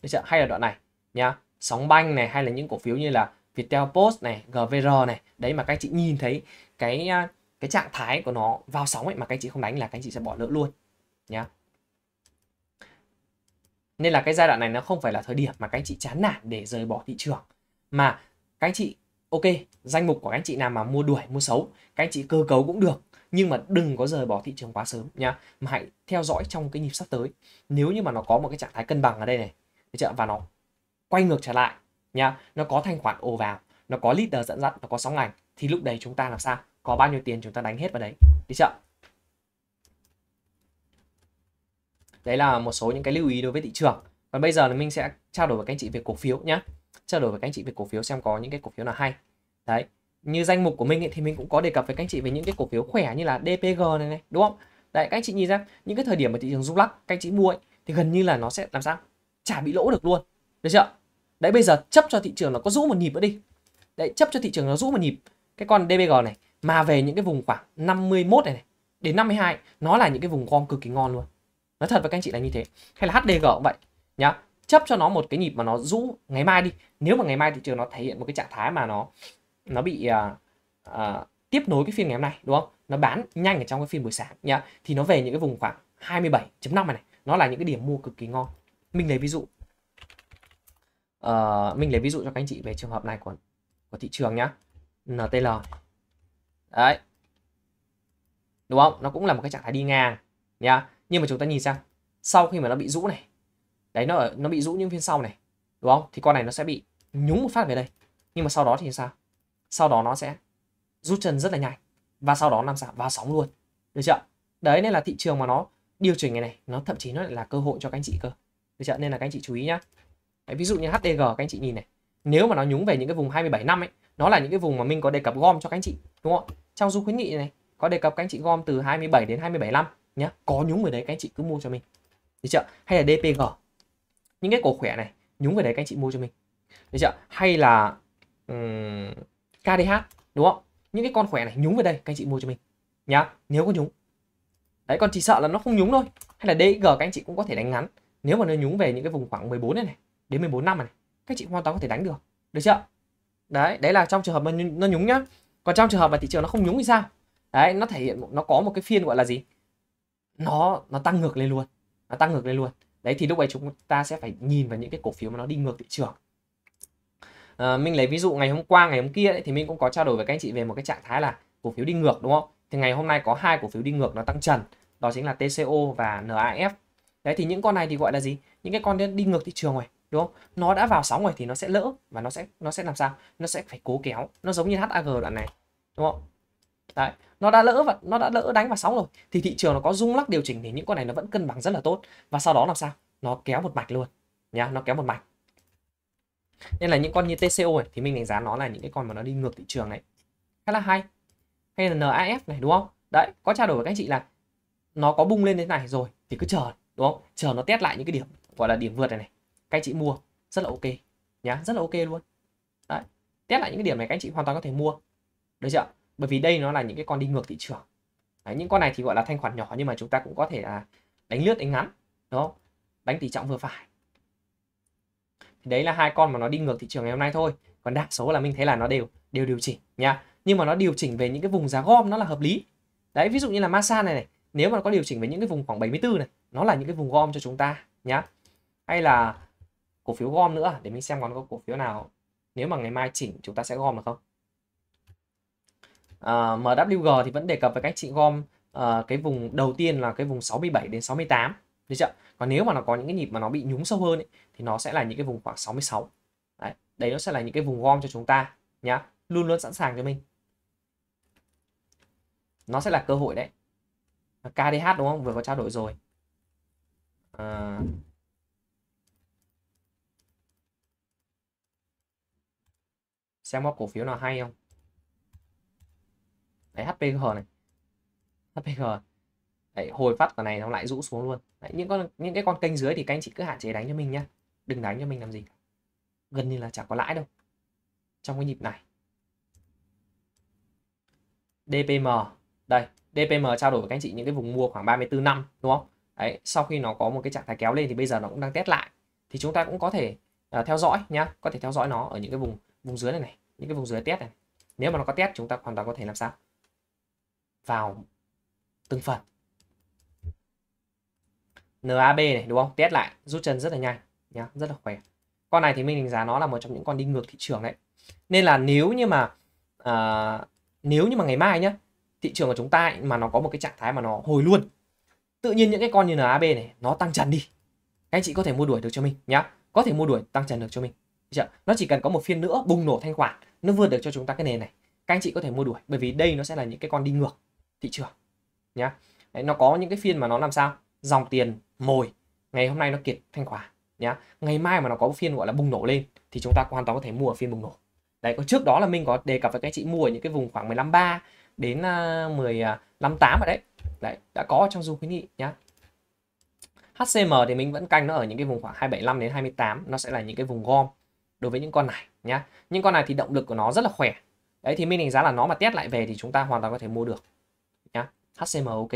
được chưa hay là đoạn này nhá sóng banh này hay là những cổ phiếu như là Viettel Post này GVR này đấy mà các anh chị nhìn thấy cái à, cái trạng thái của nó vào sóng ấy mà các anh chị không đánh là các anh chị sẽ bỏ lỡ luôn nhá nên là cái giai đoạn này nó không phải là thời điểm mà các anh chị chán nản để rời bỏ thị trường mà các anh chị ok danh mục của các anh chị nào mà mua đuổi mua xấu các anh chị cơ cấu cũng được nhưng mà đừng có rời bỏ thị trường quá sớm nhá mà hãy theo dõi trong cái nhịp sắp tới nếu như mà nó có một cái trạng thái cân bằng ở đây này được chưa và nó quay ngược trở lại nhá nó có thanh khoản ồ vào nó có leader dẫn dắt nó có sóng ảnh thì lúc đấy chúng ta làm sao có bao nhiêu tiền chúng ta đánh hết vào đấy đi chợ. đấy là một số những cái lưu ý đối với thị trường còn bây giờ là mình sẽ trao đổi với các anh chị về cổ phiếu nhé trao đổi với các anh chị về cổ phiếu xem có những cái cổ phiếu nào hay đấy như danh mục của mình ấy, thì mình cũng có đề cập với các anh chị về những cái cổ phiếu khỏe như là DPG này này đúng không đấy các anh chị nhìn ra những cái thời điểm mà thị trường rung lắc các anh chị mua ấy, thì gần như là nó sẽ làm sao chả bị lỗ được luôn được chưa đấy bây giờ chấp cho thị trường nó có rũ một nhịp nữa đi đấy chấp cho thị trường nó rũ một nhịp cái con DPG này mà về những cái vùng khoảng 51 này, này đến 52 nó là những cái vùng gom cực kỳ ngon luôn nói thật với các anh chị là như thế hay là HDG cũng vậy nhá chấp cho nó một cái nhịp mà nó rũ ngày mai đi nếu mà ngày mai thị trường nó thể hiện một cái trạng thái mà nó nó bị uh, uh, tiếp nối cái phiên ngày hôm nay đúng không nó bán nhanh ở trong cái phiên buổi sáng nhá thì nó về những cái vùng khoảng 27.5 này này nó là những cái điểm mua cực kỳ ngon mình lấy ví dụ uh, mình lấy ví dụ cho các anh chị về trường hợp này của của thị trường nhá NTL đấy đúng không nó cũng là một cái trạng thái đi ngang nhá nhưng mà chúng ta nhìn xem sau khi mà nó bị rũ này đấy nó nó bị rũ những phiên sau này đúng không thì con này nó sẽ bị nhúng một phát về đây nhưng mà sau đó thì sao sau đó nó sẽ rút chân rất là nhanh và sau đó làm sao vào sóng luôn được chưa đấy nên là thị trường mà nó điều chỉnh này này nó thậm chí nó lại là cơ hội cho các anh chị cơ được chưa nên là các anh chị chú ý nhá đấy, ví dụ như HDG các anh chị nhìn này nếu mà nó nhúng về những cái vùng 27 năm ấy nó là những cái vùng mà mình có đề cập gom cho các anh chị đúng không trong du khuyến nghị này có đề cập các anh chị gom từ 27 đến 27 năm nhá có nhúng về đấy các anh chị cứ mua cho mình được chưa hay là DPG những cái cổ khỏe này nhúng về đấy các anh chị mua cho mình được chưa hay là um, KDH đúng không những cái con khỏe này nhúng về đây các anh chị mua cho mình nhá nếu có nhúng đấy còn chỉ sợ là nó không nhúng thôi hay là DG các anh chị cũng có thể đánh ngắn nếu mà nó nhúng về những cái vùng khoảng 14 này, này đến 14 năm này các chị hoàn toàn có thể đánh được được chưa đấy đấy là trong trường hợp mà nó nhúng nhá còn trong trường hợp mà thị trường nó không nhúng thì sao đấy nó thể hiện nó có một cái phiên gọi là gì nó nó tăng ngược lên luôn nó tăng ngược lên luôn đấy thì lúc ấy chúng ta sẽ phải nhìn vào những cái cổ phiếu mà nó đi ngược thị trường à, mình lấy ví dụ ngày hôm qua ngày hôm kia ấy, thì mình cũng có trao đổi với các anh chị về một cái trạng thái là cổ phiếu đi ngược đúng không thì ngày hôm nay có hai cổ phiếu đi ngược nó tăng trần đó chính là TCO và NAF đấy thì những con này thì gọi là gì những cái con đi ngược thị trường rồi đúng không nó đã vào sóng rồi thì nó sẽ lỡ và nó sẽ nó sẽ làm sao nó sẽ phải cố kéo nó giống như HAG đoạn này đúng không Đấy, nó đã lỡ và nó đã lỡ đánh vào sóng rồi thì thị trường nó có rung lắc điều chỉnh thì những con này nó vẫn cân bằng rất là tốt và sau đó làm sao? Nó kéo một mạch luôn nhá, nó kéo một mạch. Nên là những con như TCO này, thì mình đánh giá nó là những cái con mà nó đi ngược thị trường này. Khá là hay. Hay là NAF này đúng không? Đấy, có trao đổi với các anh chị là nó có bung lên thế này rồi thì cứ chờ đúng không? Chờ nó test lại những cái điểm gọi là điểm vượt này này. Các anh chị mua rất là ok nhá, rất là ok luôn. Đấy, test lại những cái điểm này các anh chị hoàn toàn có thể mua. Được chưa? bởi vì đây nó là những cái con đi ngược thị trường Đấy, những con này thì gọi là thanh khoản nhỏ nhưng mà chúng ta cũng có thể là đánh lướt đánh ngắn đúng không đánh tỷ trọng vừa phải thì đấy là hai con mà nó đi ngược thị trường ngày hôm nay thôi còn đa số là mình thấy là nó đều đều điều chỉnh nha nhưng mà nó điều chỉnh về những cái vùng giá gom nó là hợp lý đấy ví dụ như là masa này này nếu mà nó có điều chỉnh về những cái vùng khoảng 74 này nó là những cái vùng gom cho chúng ta nhá hay là cổ phiếu gom nữa để mình xem còn có cổ phiếu nào nếu mà ngày mai chỉnh chúng ta sẽ gom được không uh, ờ, MWG thì vẫn đề cập về cách chị gom uh, cái vùng đầu tiên là cái vùng 67 đến 68 được chưa còn nếu mà nó có những cái nhịp mà nó bị nhúng sâu hơn ấy, thì nó sẽ là những cái vùng khoảng 66 đấy, đấy nó sẽ là những cái vùng gom cho chúng ta nhá luôn luôn sẵn sàng cho mình nó sẽ là cơ hội đấy KDH đúng không vừa có trao đổi rồi à... xem có cổ phiếu nào hay không đấy HPG này HPG đấy, hồi phát vào này nó lại rũ xuống luôn đấy, những con những cái con kênh dưới thì các anh chị cứ hạn chế đánh cho mình nhá đừng đánh cho mình làm gì gần như là chẳng có lãi đâu trong cái nhịp này DPM đây DPM trao đổi với các anh chị những cái vùng mua khoảng 34 năm đúng không đấy sau khi nó có một cái trạng thái kéo lên thì bây giờ nó cũng đang test lại thì chúng ta cũng có thể uh, theo dõi nhá có thể theo dõi nó ở những cái vùng vùng dưới này này những cái vùng dưới test này nếu mà nó có test chúng ta hoàn toàn có thể làm sao vào từng phần NAB này đúng không test lại rút chân rất là nhanh nhá rất là khỏe con này thì mình đánh giá nó là một trong những con đi ngược thị trường đấy nên là nếu như mà uh, nếu như mà ngày mai nhá thị trường của chúng ta ấy, mà nó có một cái trạng thái mà nó hồi luôn tự nhiên những cái con như NAB này nó tăng trần đi các anh chị có thể mua đuổi được cho mình nhá có thể mua đuổi tăng trần được cho mình chưa? nó chỉ cần có một phiên nữa bùng nổ thanh khoản nó vượt được cho chúng ta cái nền này các anh chị có thể mua đuổi bởi vì đây nó sẽ là những cái con đi ngược thị trường nhá Đấy, nó có những cái phiên mà nó làm sao dòng tiền mồi ngày hôm nay nó kiệt thanh khoản nhá ngày mai mà nó có phiên gọi là bùng nổ lên thì chúng ta hoàn toàn có thể mua ở phiên bùng nổ đấy có trước đó là mình có đề cập với các chị mua ở những cái vùng khoảng 153 đến uh, 158 ở đấy đấy đã có trong du khuyến nghị nhá HCM thì mình vẫn canh nó ở những cái vùng khoảng 275 đến 28 nó sẽ là những cái vùng gom đối với những con này nhá những con này thì động lực của nó rất là khỏe đấy thì mình đánh giá là nó mà test lại về thì chúng ta hoàn toàn có thể mua được HCMOK.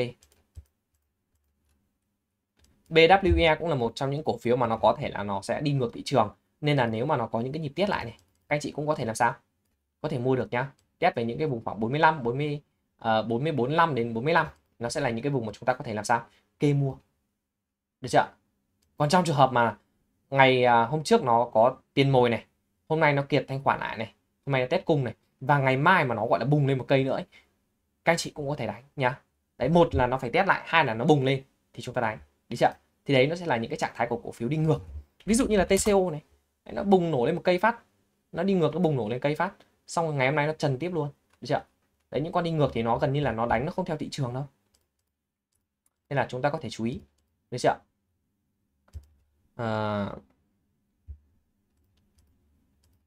BWE cũng là một trong những cổ phiếu mà nó có thể là nó sẽ đi ngược thị trường. Nên là nếu mà nó có những cái nhịp tiết lại này, các anh chị cũng có thể làm sao? Có thể mua được nhá. Test về những cái vùng khoảng 45, 40, uh, 40 45 đến 45. Nó sẽ là những cái vùng mà chúng ta có thể làm sao? Kê mua. Được chưa? Còn trong trường hợp mà ngày uh, hôm trước nó có tiền mồi này, hôm nay nó kiệt thanh khoản lại này, hôm nay nó test cung này, và ngày mai mà nó gọi là bùng lên một cây nữa ấy, các anh chị cũng có thể đánh nhá đấy một là nó phải test lại hai là nó bùng lên thì chúng ta đánh đi chưa thì đấy nó sẽ là những cái trạng thái của cổ phiếu đi ngược ví dụ như là TCO này nó bùng nổ lên một cây phát nó đi ngược nó bùng nổ lên cây phát xong ngày hôm nay nó trần tiếp luôn được chưa đấy những con đi ngược thì nó gần như là nó đánh nó không theo thị trường đâu nên là chúng ta có thể chú ý được chưa à...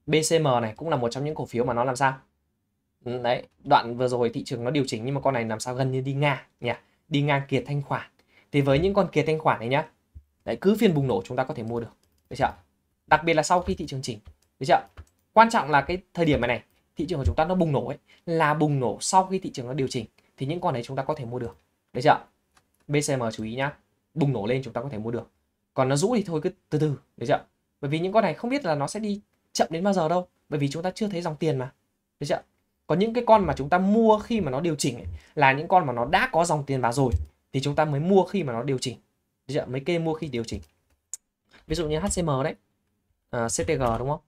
BCM này cũng là một trong những cổ phiếu mà nó làm sao Ừ, đấy đoạn vừa rồi thị trường nó điều chỉnh nhưng mà con này làm sao gần như đi ngang nhỉ đi ngang kiệt thanh khoản thì với những con kiệt thanh khoản này nhá đấy cứ phiên bùng nổ chúng ta có thể mua được được chưa đặc biệt là sau khi thị trường chỉnh được chưa quan trọng là cái thời điểm này này thị trường của chúng ta nó bùng nổ ấy là bùng nổ sau khi thị trường nó điều chỉnh thì những con này chúng ta có thể mua được được chưa BCM chú ý nhá bùng nổ lên chúng ta có thể mua được còn nó rũ thì thôi cứ từ từ được chưa bởi vì những con này không biết là nó sẽ đi chậm đến bao giờ đâu bởi vì chúng ta chưa thấy dòng tiền mà được chưa có những cái con mà chúng ta mua khi mà nó điều chỉnh ấy, là những con mà nó đã có dòng tiền vào rồi thì chúng ta mới mua khi mà nó điều chỉnh chưa? mới kê mua khi điều chỉnh ví dụ như HCM đấy à, CTG đúng không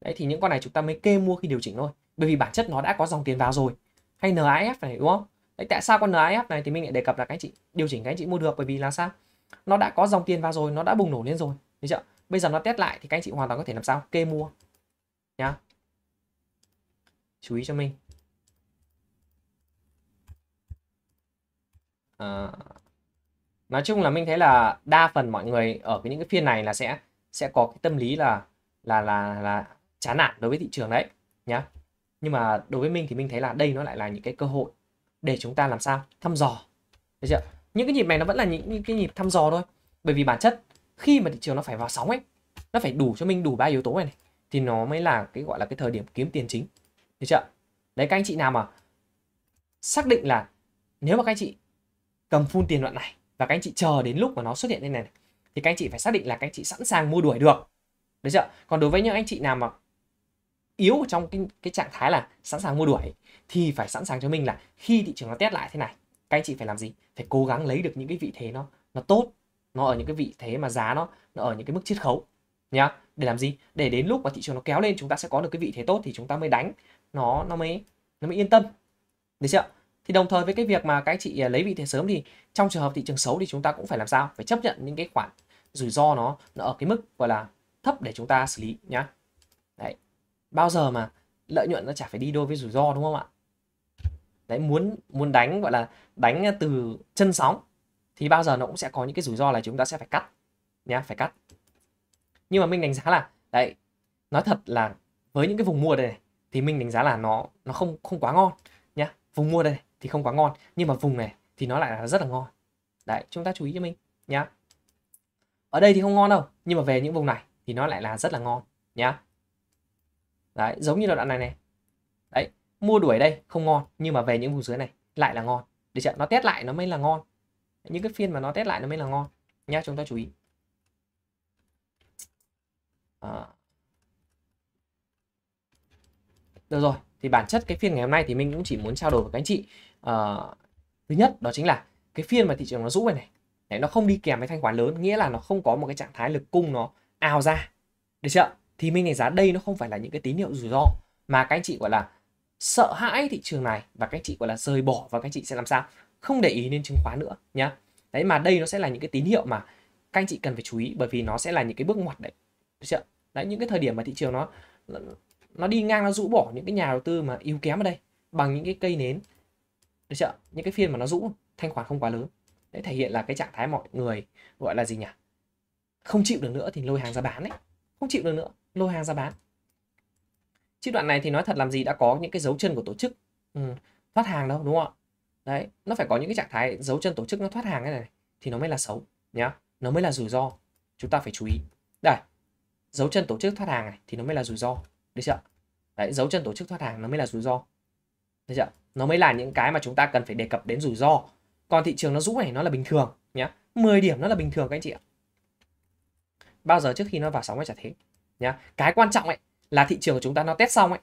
đấy thì những con này chúng ta mới kê mua khi điều chỉnh thôi bởi vì bản chất nó đã có dòng tiền vào rồi hay NIF này đúng không đấy tại sao con NIF này thì mình lại đề cập là cái chị điều chỉnh cái chị mua được bởi vì là sao nó đã có dòng tiền vào rồi nó đã bùng nổ lên rồi thấy chưa bây giờ nó test lại thì các anh chị hoàn toàn có thể làm sao kê mua nhá chú ý cho mình à, nói chung là mình thấy là đa phần mọi người ở cái những cái phiên này là sẽ sẽ có cái tâm lý là là là là chán nản đối với thị trường đấy nhá nhưng mà đối với mình thì mình thấy là đây nó lại là những cái cơ hội để chúng ta làm sao thăm dò được chưa những cái nhịp này nó vẫn là những, những cái nhịp thăm dò thôi bởi vì bản chất khi mà thị trường nó phải vào sóng ấy nó phải đủ cho mình đủ ba yếu tố này, này thì nó mới là cái gọi là cái thời điểm kiếm tiền chính được chưa? Đấy các anh chị nào mà xác định là nếu mà các anh chị cầm phun tiền đoạn này và các anh chị chờ đến lúc mà nó xuất hiện lên này, này thì các anh chị phải xác định là các anh chị sẵn sàng mua đuổi được. Được chưa? Còn đối với những anh chị nào mà yếu trong cái, cái trạng thái là sẵn sàng mua đuổi thì phải sẵn sàng cho mình là khi thị trường nó test lại thế này các anh chị phải làm gì phải cố gắng lấy được những cái vị thế nó nó tốt nó ở những cái vị thế mà giá nó, nó ở những cái mức chiết khấu nhá để làm gì để đến lúc mà thị trường nó kéo lên chúng ta sẽ có được cái vị thế tốt thì chúng ta mới đánh nó nó mới nó mới yên tâm được chưa thì đồng thời với cái việc mà các chị à, lấy vị thế sớm thì trong trường hợp thị trường xấu thì chúng ta cũng phải làm sao phải chấp nhận những cái khoản rủi ro nó, nó ở cái mức gọi là thấp để chúng ta xử lý nhá đấy bao giờ mà lợi nhuận nó chả phải đi đôi với rủi ro đúng không ạ đấy muốn muốn đánh gọi là đánh từ chân sóng thì bao giờ nó cũng sẽ có những cái rủi ro là chúng ta sẽ phải cắt nhá phải cắt nhưng mà mình đánh giá là đấy nói thật là với những cái vùng mua đây này, thì mình đánh giá là nó nó không không quá ngon nhá vùng mua đây này, thì không quá ngon nhưng mà vùng này thì nó lại là rất là ngon đấy chúng ta chú ý cho mình nhá ở đây thì không ngon đâu nhưng mà về những vùng này thì nó lại là rất là ngon nhá đấy giống như là đoạn này này đấy mua đuổi đây không ngon nhưng mà về những vùng dưới này lại là ngon để chưa nó test lại nó mới là ngon những cái phiên mà nó test lại nó mới là ngon nhá chúng ta chú ý à. được rồi thì bản chất cái phiên ngày hôm nay thì mình cũng chỉ muốn trao đổi với các anh chị à, thứ nhất đó chính là cái phiên mà thị trường nó rũ này này Đấy, nó không đi kèm với thanh khoản lớn nghĩa là nó không có một cái trạng thái lực cung nó ào ra được chưa thì mình đánh giá đây nó không phải là những cái tín hiệu rủi ro mà các anh chị gọi là sợ hãi thị trường này và các anh chị gọi là rời bỏ và các anh chị sẽ làm sao không để ý đến chứng khoán nữa nhá đấy mà đây nó sẽ là những cái tín hiệu mà các anh chị cần phải chú ý bởi vì nó sẽ là những cái bước ngoặt đấy chưa đấy những cái thời điểm mà thị trường nó nó đi ngang nó rũ bỏ những cái nhà đầu tư mà yếu kém ở đây bằng những cái cây nến được chưa những cái phiên mà nó rũ thanh khoản không quá lớn đấy thể hiện là cái trạng thái mọi người gọi là gì nhỉ không chịu được nữa thì lôi hàng ra bán đấy không chịu được nữa lôi hàng ra bán chứ đoạn này thì nói thật làm gì đã có những cái dấu chân của tổ chức ừ, thoát hàng đâu đúng không ạ đấy nó phải có những cái trạng thái dấu chân tổ chức nó thoát hàng cái này thì nó mới là xấu nhá nó mới là rủi ro chúng ta phải chú ý đây dấu chân tổ chức thoát hàng này thì nó mới là rủi ro được chưa đấy dấu chân tổ chức thoát hàng nó mới là rủi ro được chưa nó mới là những cái mà chúng ta cần phải đề cập đến rủi ro còn thị trường nó rũ này nó là bình thường nhé 10 điểm nó là bình thường các anh chị ạ bao giờ trước khi nó vào sóng nó chả thế nhá cái quan trọng ấy là thị trường của chúng ta nó test xong ấy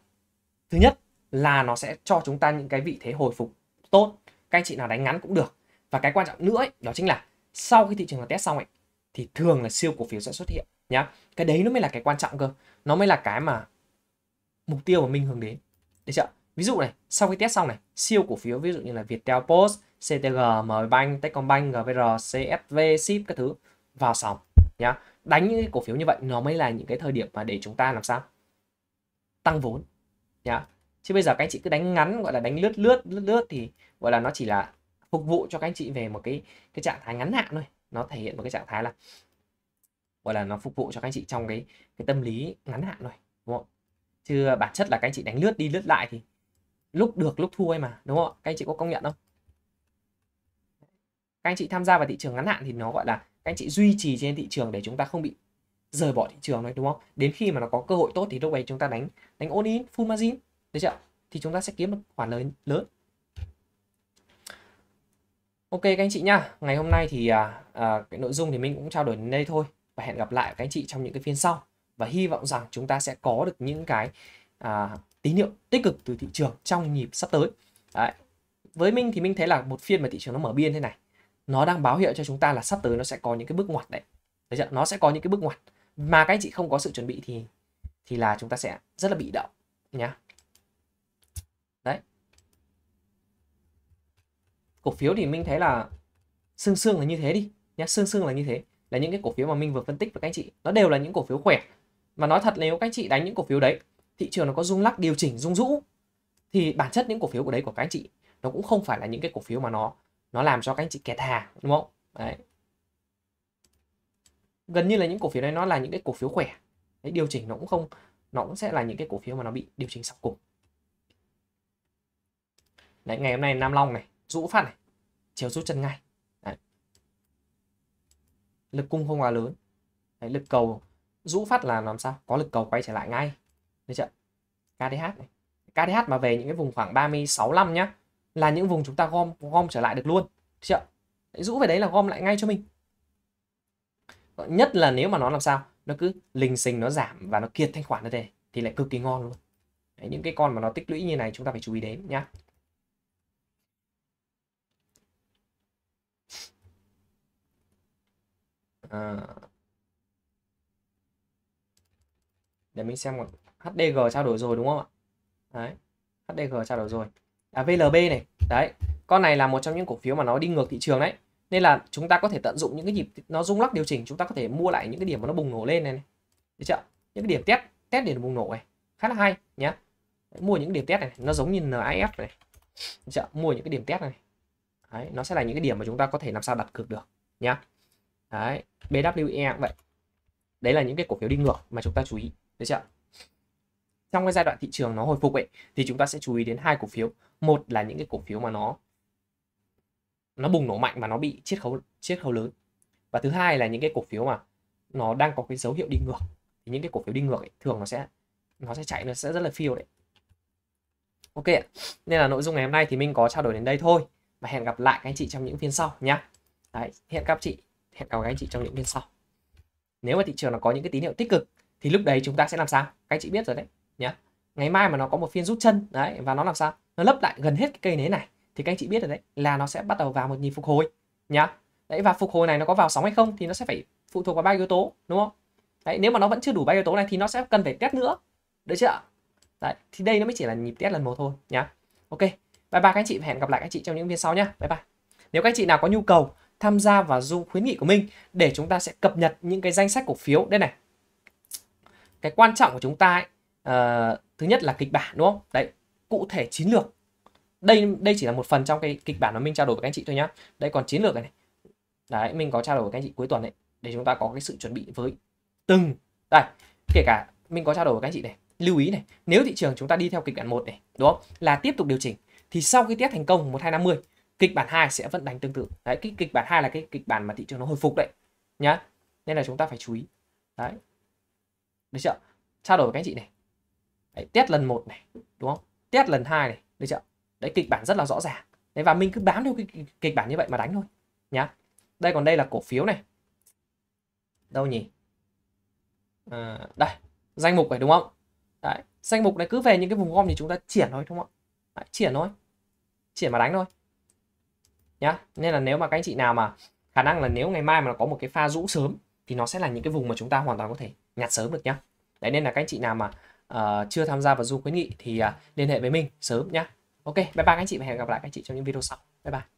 thứ nhất là nó sẽ cho chúng ta những cái vị thế hồi phục tốt các anh chị nào đánh ngắn cũng được và cái quan trọng nữa ấy, đó chính là sau khi thị trường nó test xong ấy thì thường là siêu cổ phiếu sẽ xuất hiện nhá cái đấy nó mới là cái quan trọng cơ nó mới là cái mà mục tiêu mà mình hướng đến được chưa ví dụ này sau khi test xong này siêu cổ phiếu ví dụ như là Viettel Post CTG MBank Techcombank GVR CSV Ship các thứ vào sóng nhá đánh những cái cổ phiếu như vậy nó mới là những cái thời điểm mà để chúng ta làm sao tăng vốn nhá chứ bây giờ các anh chị cứ đánh ngắn gọi là đánh lướt lướt lướt lướt thì gọi là nó chỉ là phục vụ cho các anh chị về một cái cái trạng thái ngắn hạn thôi nó thể hiện một cái trạng thái là gọi là nó phục vụ cho các anh chị trong cái cái tâm lý ngắn hạn thôi, đúng không chứ bản chất là các anh chị đánh lướt đi lướt lại thì lúc được lúc thua ấy mà đúng không các anh chị có công nhận không các anh chị tham gia vào thị trường ngắn hạn thì nó gọi là các anh chị duy trì trên thị trường để chúng ta không bị rời bỏ thị trường đấy đúng không đến khi mà nó có cơ hội tốt thì lúc đấy chúng ta đánh đánh all in full margin được chưa thì chúng ta sẽ kiếm một khoản lớn lớn ok các anh chị nhá ngày hôm nay thì à, à, cái nội dung thì mình cũng trao đổi đến đây thôi và hẹn gặp lại các anh chị trong những cái phiên sau và hy vọng rằng chúng ta sẽ có được những cái à, tín hiệu tích cực từ thị trường trong nhịp sắp tới Đấy. với mình thì mình thấy là một phiên mà thị trường nó mở biên thế này nó đang báo hiệu cho chúng ta là sắp tới nó sẽ có những cái bước ngoặt đấy đấy chưa? nó sẽ có những cái bước ngoặt mà các anh chị không có sự chuẩn bị thì thì là chúng ta sẽ rất là bị động nhá đấy cổ phiếu thì mình thấy là xương xương là như thế đi nhá xương xương là như thế là những cái cổ phiếu mà mình vừa phân tích với các anh chị nó đều là những cổ phiếu khỏe mà nói thật nếu các anh chị đánh những cổ phiếu đấy thị trường nó có rung lắc điều chỉnh rung rũ thì bản chất những cổ phiếu của đấy của các anh chị nó cũng không phải là những cái cổ phiếu mà nó nó làm cho các anh chị kẹt hàng đúng không đấy gần như là những cổ phiếu đấy nó là những cái cổ phiếu khỏe đấy, điều chỉnh nó cũng không nó cũng sẽ là những cái cổ phiếu mà nó bị điều chỉnh sập cùng đấy ngày hôm nay Nam Long này rũ phát này chiều rút chân ngay lực cung không quá lớn Đấy, lực cầu rũ phát là làm sao có lực cầu quay trở lại ngay được chưa KDH này KDH mà về những cái vùng khoảng 36 năm nhá là những vùng chúng ta gom gom trở lại được luôn được chưa Đấy, rũ về đấy là gom lại ngay cho mình nhất là nếu mà nó làm sao nó cứ lình xình nó giảm và nó kiệt thanh khoản ra đây thì lại cực kỳ ngon luôn Đấy, những cái con mà nó tích lũy như này chúng ta phải chú ý đến nhá À. để mình xem một HDG trao đổi rồi đúng không ạ đấy HDG trao đổi rồi à, VLB này đấy con này là một trong những cổ phiếu mà nó đi ngược thị trường đấy nên là chúng ta có thể tận dụng những cái nhịp nó rung lắc điều chỉnh chúng ta có thể mua lại những cái điểm mà nó bùng nổ lên này, này. được chưa những cái điểm test test để bùng nổ này khá là hay nhé mua những điểm test này nó giống như NIF này chợ mua những cái điểm test này đấy, nó sẽ là những cái điểm mà chúng ta có thể làm sao đặt cược được nhé đấy BWE vậy đấy là những cái cổ phiếu đi ngược mà chúng ta chú ý được chưa trong cái giai đoạn thị trường nó hồi phục ấy thì chúng ta sẽ chú ý đến hai cổ phiếu một là những cái cổ phiếu mà nó nó bùng nổ mạnh mà nó bị chiết khấu chiết khấu lớn và thứ hai là những cái cổ phiếu mà nó đang có cái dấu hiệu đi ngược thì những cái cổ phiếu đi ngược ấy, thường nó sẽ nó sẽ chạy nó sẽ rất là phiêu đấy ok nên là nội dung ngày hôm nay thì mình có trao đổi đến đây thôi và hẹn gặp lại các anh chị trong những phiên sau nhé hẹn gặp chị hẹn gặp các anh chị trong những phiên sau nếu mà thị trường nó có những cái tín hiệu tích cực thì lúc đấy chúng ta sẽ làm sao các anh chị biết rồi đấy nhá ngày mai mà nó có một phiên rút chân đấy và nó làm sao nó lấp lại gần hết cái cây nến này thì các anh chị biết rồi đấy là nó sẽ bắt đầu vào một nhịp phục hồi nhá đấy và phục hồi này nó có vào sóng hay không thì nó sẽ phải phụ thuộc vào ba yếu tố đúng không đấy nếu mà nó vẫn chưa đủ ba yếu tố này thì nó sẽ cần phải test nữa được chưa đấy thì đây nó mới chỉ là nhịp test lần một thôi nhá ok bye bye các anh chị hẹn gặp lại các anh chị trong những video sau nhá bye bye nếu các anh chị nào có nhu cầu tham gia vào Zoom khuyến nghị của mình để chúng ta sẽ cập nhật những cái danh sách cổ phiếu đây này. Cái quan trọng của chúng ta ấy, uh, thứ nhất là kịch bản đúng không? Đấy, cụ thể chiến lược. Đây đây chỉ là một phần trong cái kịch bản mà mình trao đổi với các anh chị thôi nhá. Đây còn chiến lược này. này. Đấy, mình có trao đổi với các anh chị cuối tuần đấy để chúng ta có cái sự chuẩn bị với từng đây, kể cả mình có trao đổi với các anh chị này. Lưu ý này, nếu thị trường chúng ta đi theo kịch bản một này, đúng không? Là tiếp tục điều chỉnh thì sau khi test thành công một hai 1250 kịch bản 2 sẽ vẫn đánh tương tự đấy cái kịch bản 2 là cái kịch bản mà thị trường nó hồi phục đấy nhá nên là chúng ta phải chú ý đấy được chưa trao đổi với các anh chị này đấy, test lần một này đúng không test lần hai này được chưa đấy kịch bản rất là rõ ràng đấy và mình cứ bám theo cái kịch bản như vậy mà đánh thôi nhá đây còn đây là cổ phiếu này đâu nhỉ à, đây danh mục này đúng không đấy danh mục này cứ về những cái vùng gom thì chúng ta triển thôi đúng không ạ triển thôi triển mà đánh thôi nhá nên là nếu mà các anh chị nào mà khả năng là nếu ngày mai mà có một cái pha rũ sớm thì nó sẽ là những cái vùng mà chúng ta hoàn toàn có thể nhặt sớm được nhá đấy nên là các anh chị nào mà uh, chưa tham gia vào du khuyến nghị thì uh, liên hệ với mình sớm nhá ok bye bye các anh chị và hẹn gặp lại các anh chị trong những video sau bye bye